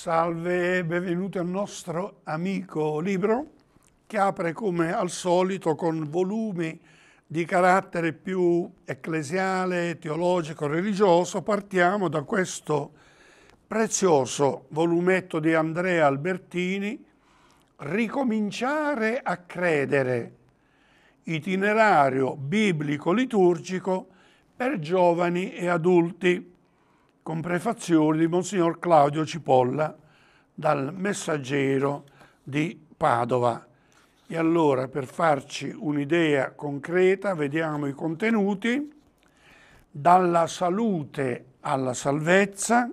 Salve, e benvenuti al nostro amico libro che apre come al solito con volumi di carattere più ecclesiale, teologico, religioso. Partiamo da questo prezioso volumetto di Andrea Albertini, Ricominciare a credere, itinerario biblico-liturgico per giovani e adulti con prefazione di Monsignor Claudio Cipolla dal Messaggero di Padova. E allora per farci un'idea concreta vediamo i contenuti dalla salute alla salvezza,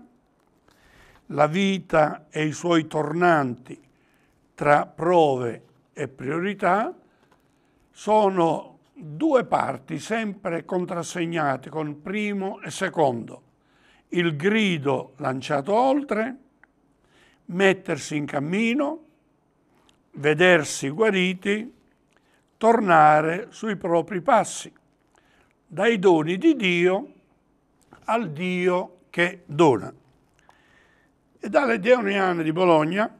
la vita e i suoi tornanti tra prove e priorità, sono due parti sempre contrassegnate con primo e secondo il grido lanciato oltre, mettersi in cammino, vedersi guariti, tornare sui propri passi, dai doni di Dio al Dio che dona. E dalle Deoniane di Bologna,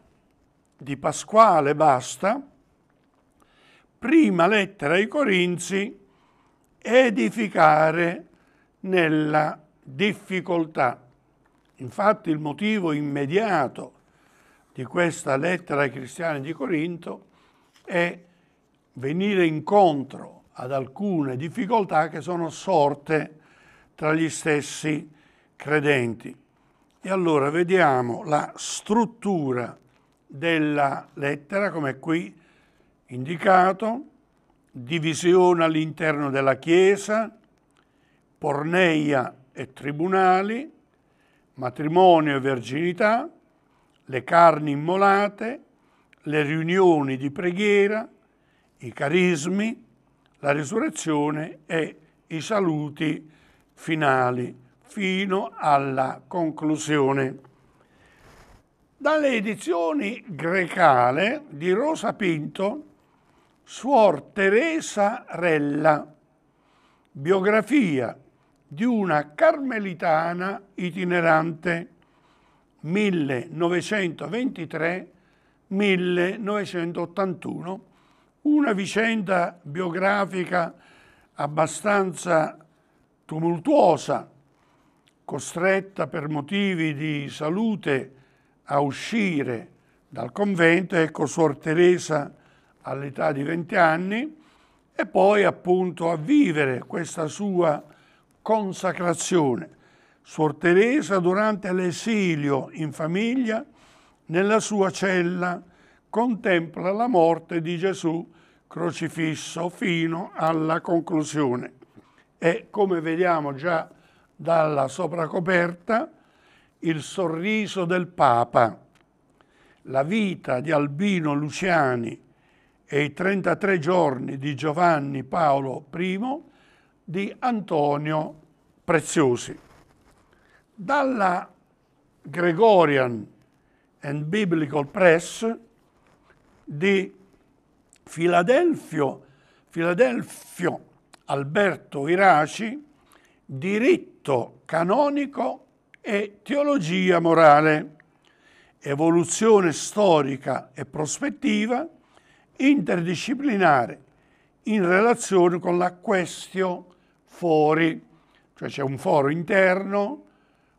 di Pasquale Basta, prima lettera ai Corinzi, edificare nella difficoltà. Infatti il motivo immediato di questa lettera ai cristiani di Corinto è venire incontro ad alcune difficoltà che sono sorte tra gli stessi credenti. E allora vediamo la struttura della lettera, come qui indicato, divisione all'interno della Chiesa, porneia e tribunali, matrimonio e verginità, le carni immolate, le riunioni di preghiera, i carismi, la risurrezione e i saluti finali fino alla conclusione. Dalle edizioni grecale di Rosa Pinto, Suor Teresa Rella, biografia di una carmelitana itinerante 1923-1981, una vicenda biografica abbastanza tumultuosa, costretta per motivi di salute a uscire dal convento, ecco Suor Teresa all'età di 20 anni, e poi appunto a vivere questa sua consacrazione. Suor Teresa durante l'esilio in famiglia, nella sua cella, contempla la morte di Gesù crocifisso fino alla conclusione. E come vediamo già dalla sopracoperta, il sorriso del Papa, la vita di Albino Luciani e i 33 giorni di Giovanni Paolo I di Antonio Preziosi. Dalla Gregorian and Biblical Press di Filadelfio, Filadelfio Alberto Iraci, Diritto canonico e teologia morale, evoluzione storica e prospettiva interdisciplinare in relazione con la questione fuori, cioè c'è un foro interno,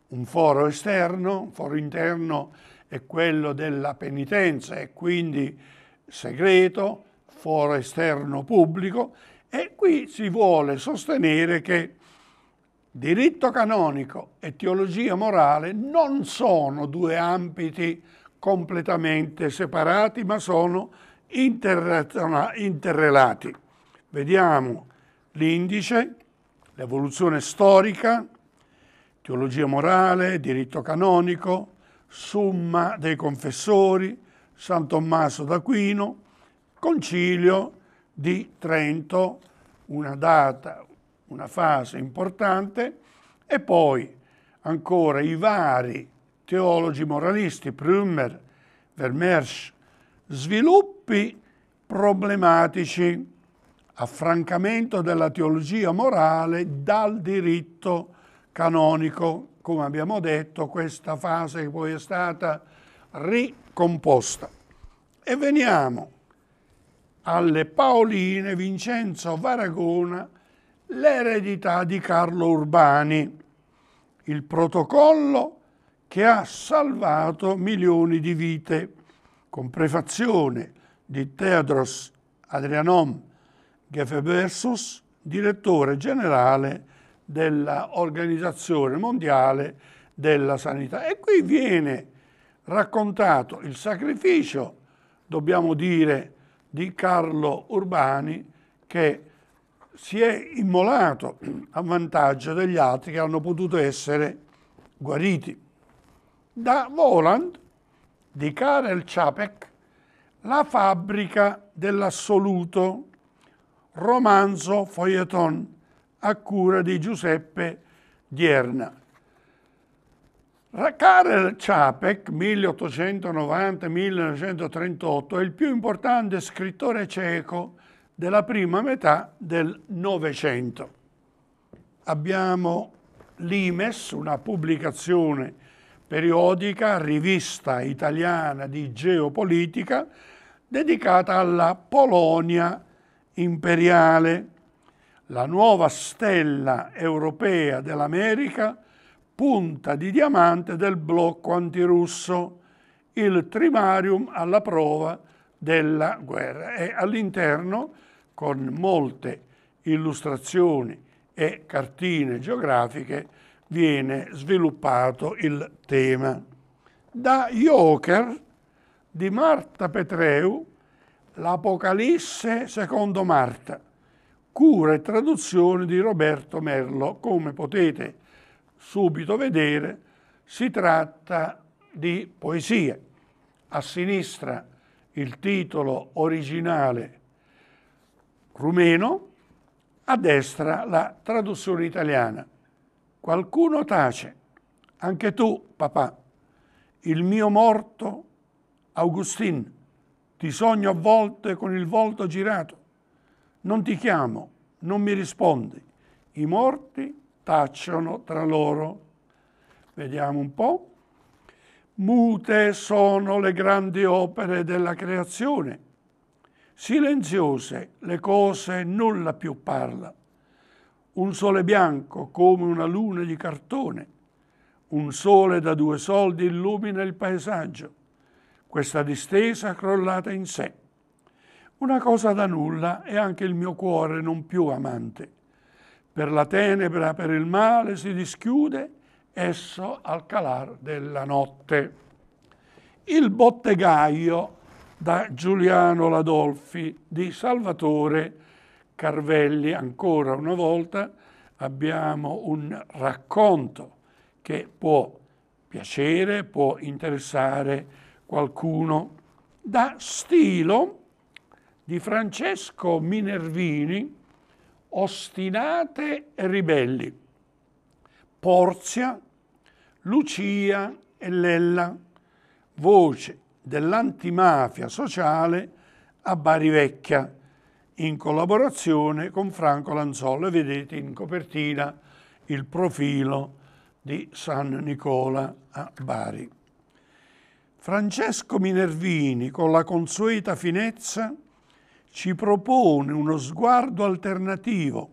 un foro esterno, un foro interno è quello della penitenza e quindi segreto, foro esterno pubblico e qui si vuole sostenere che diritto canonico e teologia morale non sono due ambiti completamente separati ma sono interrelati. Vediamo l'indice l'evoluzione storica, teologia morale, diritto canonico, Summa dei Confessori, San Tommaso d'Aquino, Concilio di Trento, una data, una fase importante, e poi ancora i vari teologi moralisti, Prümmer, Vermersch, sviluppi problematici affrancamento della teologia morale dal diritto canonico. Come abbiamo detto, questa fase poi è stata ricomposta. E veniamo alle Paoline Vincenzo Varagona, l'eredità di Carlo Urbani, il protocollo che ha salvato milioni di vite, con prefazione di Teodros Adrianom Gefe direttore generale dell'Organizzazione Mondiale della Sanità. E qui viene raccontato il sacrificio, dobbiamo dire, di Carlo Urbani che si è immolato a vantaggio degli altri che hanno potuto essere guariti. Da Voland di Karel Čapek la fabbrica dell'assoluto romanzo feuilleton a cura di Giuseppe Dierna. Karel Čapek, 1890-1938, è il più importante scrittore ceco della prima metà del Novecento. Abbiamo l'Imes, una pubblicazione periodica, rivista italiana di geopolitica, dedicata alla Polonia imperiale. La nuova stella europea dell'America, punta di diamante del blocco antirusso, il trimarium alla prova della guerra. E all'interno, con molte illustrazioni e cartine geografiche, viene sviluppato il tema. Da Joker di Marta Petreu L'Apocalisse secondo Marta, cura e traduzione di Roberto Merlo. Come potete subito vedere, si tratta di poesie. A sinistra il titolo originale rumeno, a destra la traduzione italiana. Qualcuno tace, anche tu, papà, il mio morto Augustin ti sogno a volte con il volto girato. Non ti chiamo, non mi rispondi. I morti tacciono tra loro. Vediamo un po'. Mute sono le grandi opere della creazione. Silenziose le cose nulla più parla. Un sole bianco come una luna di cartone. Un sole da due soldi illumina il paesaggio questa distesa crollata in sé. Una cosa da nulla è anche il mio cuore non più amante. Per la tenebra, per il male si dischiude esso al calar della notte. Il bottegaio da Giuliano Ladolfi di Salvatore Carvelli. Ancora una volta abbiamo un racconto che può piacere, può interessare qualcuno, da Stilo di Francesco Minervini, Ostinate e ribelli, Porzia, Lucia e Lella, voce dell'antimafia sociale a Bari Vecchia, in collaborazione con Franco Lanzollo. Vedete in copertina il profilo di San Nicola a Bari. Francesco Minervini, con la consueta finezza, ci propone uno sguardo alternativo,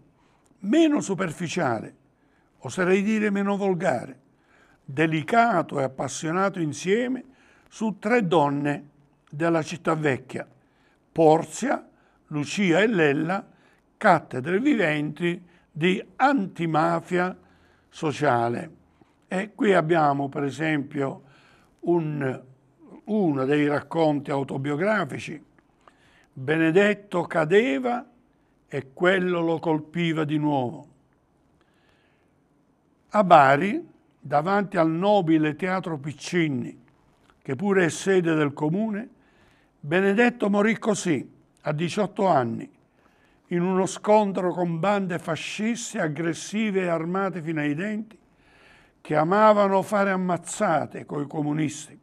meno superficiale, oserei dire meno volgare, delicato e appassionato insieme su tre donne della città vecchia, Porzia, Lucia e Lella, cattedre viventi di antimafia sociale. E qui abbiamo per esempio un uno dei racconti autobiografici, Benedetto cadeva e quello lo colpiva di nuovo. A Bari, davanti al nobile teatro Piccinni, che pure è sede del comune, Benedetto morì così, a 18 anni, in uno scontro con bande fasciste aggressive e armate fino ai denti, che amavano fare ammazzate coi comunisti.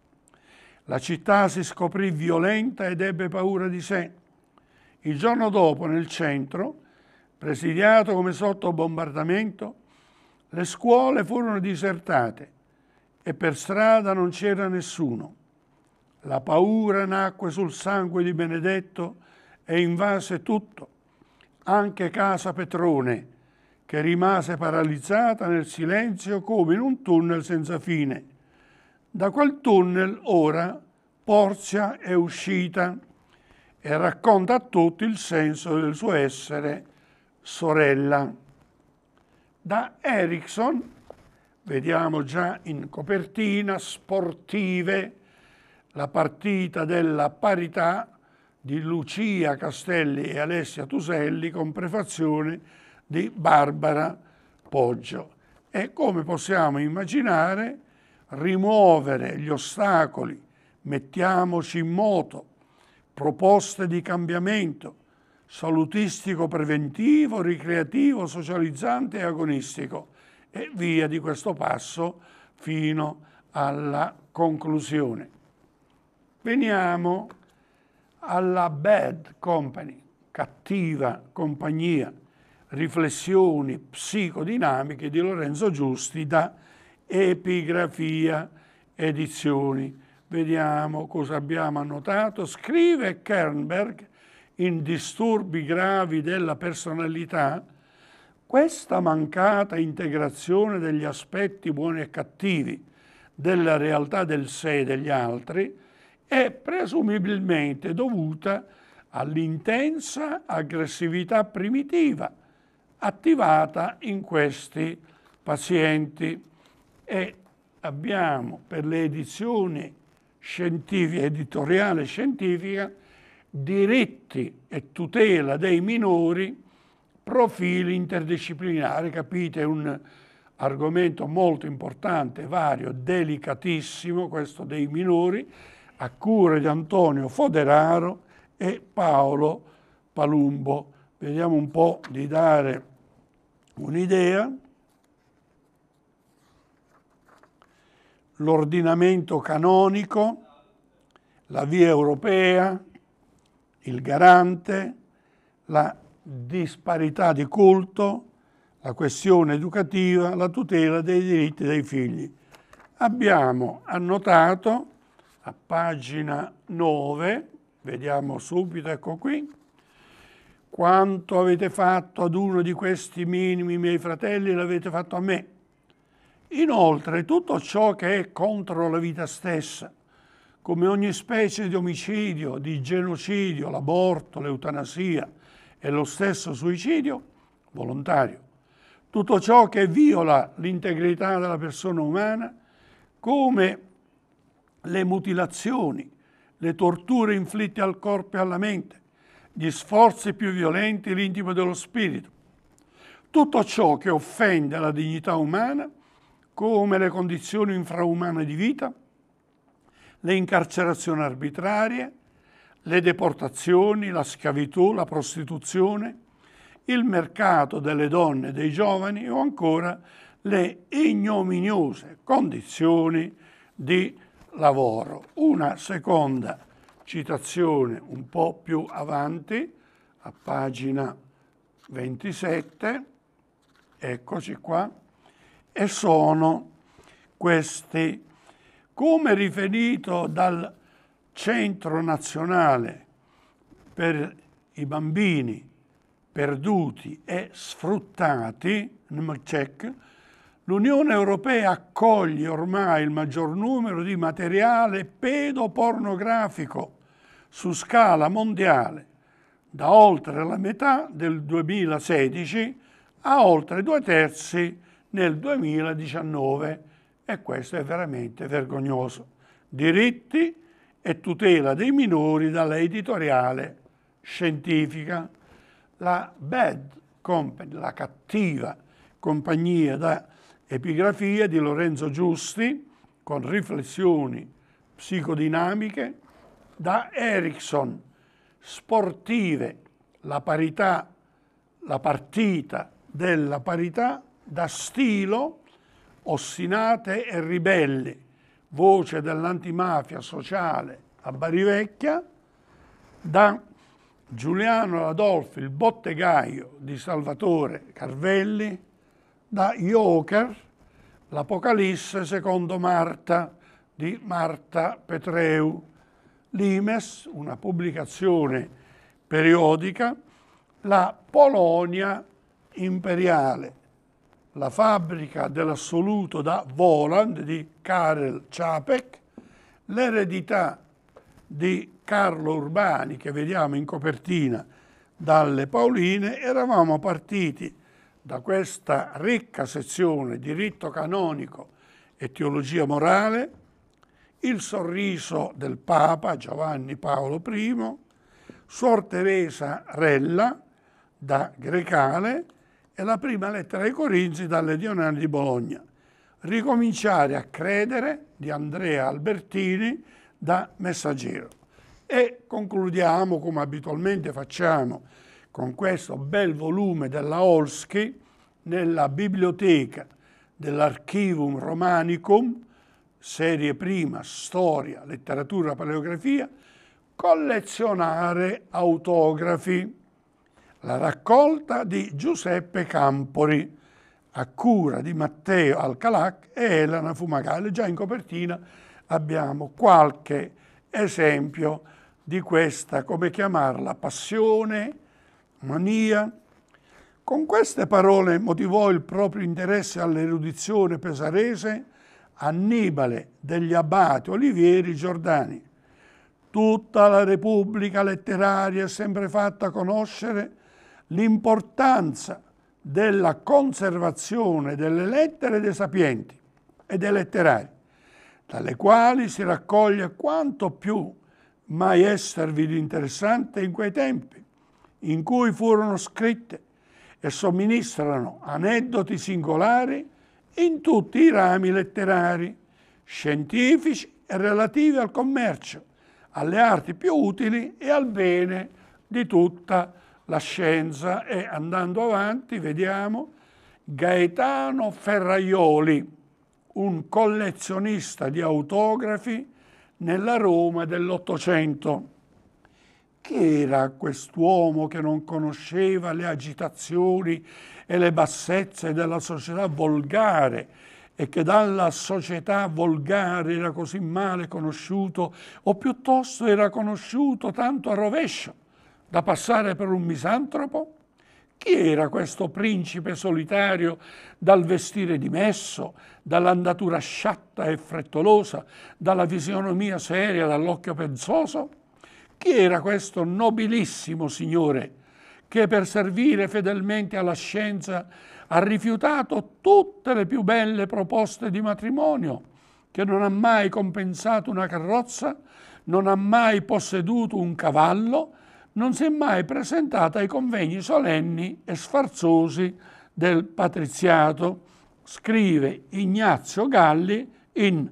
La città si scoprì violenta ed ebbe paura di sé. Il giorno dopo, nel centro, presidiato come sotto bombardamento, le scuole furono disertate e per strada non c'era nessuno. La paura nacque sul sangue di Benedetto e invase tutto, anche casa Petrone, che rimase paralizzata nel silenzio come in un tunnel senza fine. Da quel tunnel ora Porzia è uscita e racconta a tutti il senso del suo essere sorella. Da Erickson vediamo già in copertina sportive la partita della parità di Lucia Castelli e Alessia Tuselli con prefazione di Barbara Poggio. E come possiamo immaginare rimuovere gli ostacoli, mettiamoci in moto, proposte di cambiamento salutistico preventivo, ricreativo, socializzante e agonistico e via di questo passo fino alla conclusione. Veniamo alla bad company, cattiva compagnia, riflessioni psicodinamiche di Lorenzo Giusti da Epigrafia Edizioni. Vediamo cosa abbiamo annotato. Scrive Kernberg in disturbi gravi della personalità, questa mancata integrazione degli aspetti buoni e cattivi della realtà del sé e degli altri è presumibilmente dovuta all'intensa aggressività primitiva attivata in questi pazienti e abbiamo per le edizioni scientifiche, editoriale scientifica, diritti e tutela dei minori, profili interdisciplinari, capite, è un argomento molto importante, vario, delicatissimo, questo dei minori, a cura di Antonio Foderaro e Paolo Palumbo. Vediamo un po' di dare un'idea. l'ordinamento canonico, la via europea, il garante, la disparità di culto, la questione educativa, la tutela dei diritti dei figli. Abbiamo annotato a pagina 9, vediamo subito, ecco qui, quanto avete fatto ad uno di questi minimi miei fratelli l'avete fatto a me. Inoltre tutto ciò che è contro la vita stessa, come ogni specie di omicidio, di genocidio, l'aborto, l'eutanasia e lo stesso suicidio volontario, tutto ciò che viola l'integrità della persona umana, come le mutilazioni, le torture inflitte al corpo e alla mente, gli sforzi più violenti, l'intimo dello spirito. Tutto ciò che offende la dignità umana come le condizioni infraumane di vita, le incarcerazioni arbitrarie, le deportazioni, la schiavitù, la prostituzione, il mercato delle donne e dei giovani o ancora le ignominiose condizioni di lavoro. Una seconda citazione un po' più avanti, a pagina 27, eccoci qua, e sono questi. Come riferito dal Centro Nazionale per i bambini perduti e sfruttati, NMCEC, l'Unione Europea accoglie ormai il maggior numero di materiale pedopornografico su scala mondiale, da oltre la metà del 2016 a oltre due terzi nel 2019 e questo è veramente vergognoso. Diritti e tutela dei minori dalla editoriale scientifica. La bad company, la cattiva compagnia da epigrafia di Lorenzo Giusti con riflessioni psicodinamiche da Erickson, sportive, la parità, la partita della parità da stilo, ostinate e ribelli, voce dell'antimafia sociale a Barivecchia, da Giuliano Adolfi, il bottegaio di Salvatore Carvelli, da Joker, l'Apocalisse secondo Marta di Marta Petreu, l'Imes, una pubblicazione periodica, la Polonia imperiale, la fabbrica dell'assoluto da Voland di Karel Čapek, l'eredità di Carlo Urbani che vediamo in copertina dalle Pauline, eravamo partiti da questa ricca sezione diritto canonico e teologia morale, il sorriso del Papa Giovanni Paolo I, Suor Teresa Rella da Grecale, è la prima lettera ai Corinzi dal Legionario di Bologna. Ricominciare a credere di Andrea Albertini da Messaggero. E concludiamo, come abitualmente facciamo, con questo bel volume della Olschi nella biblioteca dell'Archivum Romanicum, serie prima, storia, letteratura, paleografia, collezionare autografi la raccolta di Giuseppe Campori a cura di Matteo Alcalac e Elena Fumagalli. Già in copertina abbiamo qualche esempio di questa, come chiamarla, passione, mania. Con queste parole motivò il proprio interesse all'erudizione pesarese Annibale degli Abati Olivieri Giordani. Tutta la Repubblica letteraria è sempre fatta conoscere l'importanza della conservazione delle lettere dei sapienti e dei letterari, dalle quali si raccoglie quanto più mai esservi di interessante in quei tempi, in cui furono scritte e somministrano aneddoti singolari in tutti i rami letterari, scientifici e relativi al commercio, alle arti più utili e al bene di tutta la la scienza e andando avanti vediamo Gaetano Ferraioli, un collezionista di autografi nella Roma dell'Ottocento. Chi era quest'uomo che non conosceva le agitazioni e le bassezze della società volgare e che dalla società volgare era così male conosciuto o piuttosto era conosciuto tanto a rovescio? da passare per un misantropo? Chi era questo principe solitario dal vestire dimesso, dall'andatura sciatta e frettolosa, dalla fisionomia seria, dall'occhio pensoso? Chi era questo nobilissimo signore che per servire fedelmente alla scienza ha rifiutato tutte le più belle proposte di matrimonio, che non ha mai compensato una carrozza, non ha mai posseduto un cavallo, non si è mai presentata ai convegni solenni e sfarzosi del patriziato, scrive Ignazio Galli in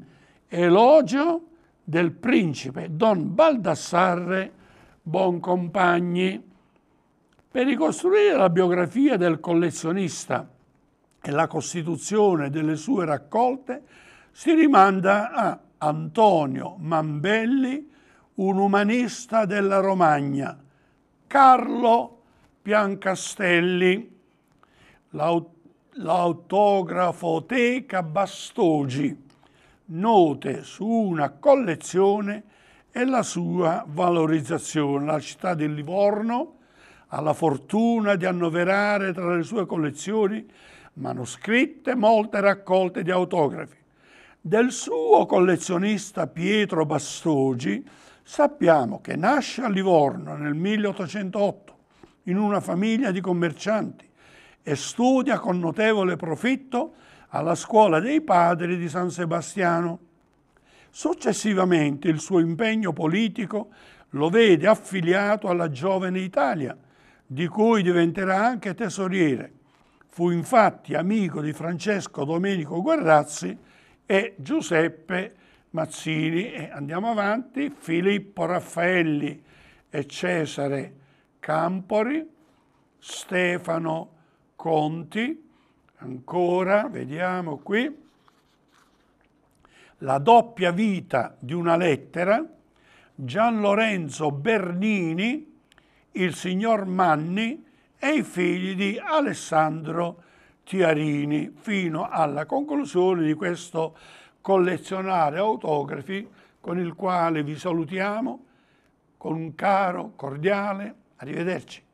Elogio del principe Don Baldassarre Boncompagni. Per ricostruire la biografia del collezionista e la costituzione delle sue raccolte si rimanda a Antonio Mambelli, un umanista della Romagna, Carlo Piancastelli, l'aut- l'autografoteca Bastogi, note su una collezione e la sua valorizzazione. La città di Livorno ha la fortuna di annoverare tra le sue collezioni manoscritte molte raccolte di autografi. Del suo collezionista Pietro Bastogi Sappiamo che nasce a Livorno nel 1808 in una famiglia di commercianti e studia con notevole profitto alla scuola dei padri di San Sebastiano. Successivamente il suo impegno politico lo vede affiliato alla Giovane Italia, di cui diventerà anche tesoriere. Fu infatti amico di Francesco Domenico Guerrazzi e Giuseppe Mazzini e andiamo avanti, Filippo Raffaelli e Cesare Campori, Stefano Conti, ancora, vediamo qui, La doppia vita di una lettera, Gian Lorenzo Bernini, il signor Manni e i figli di Alessandro Tiarini, fino alla conclusione di questo collezionare autografi con il quale vi salutiamo con un caro, cordiale, arrivederci.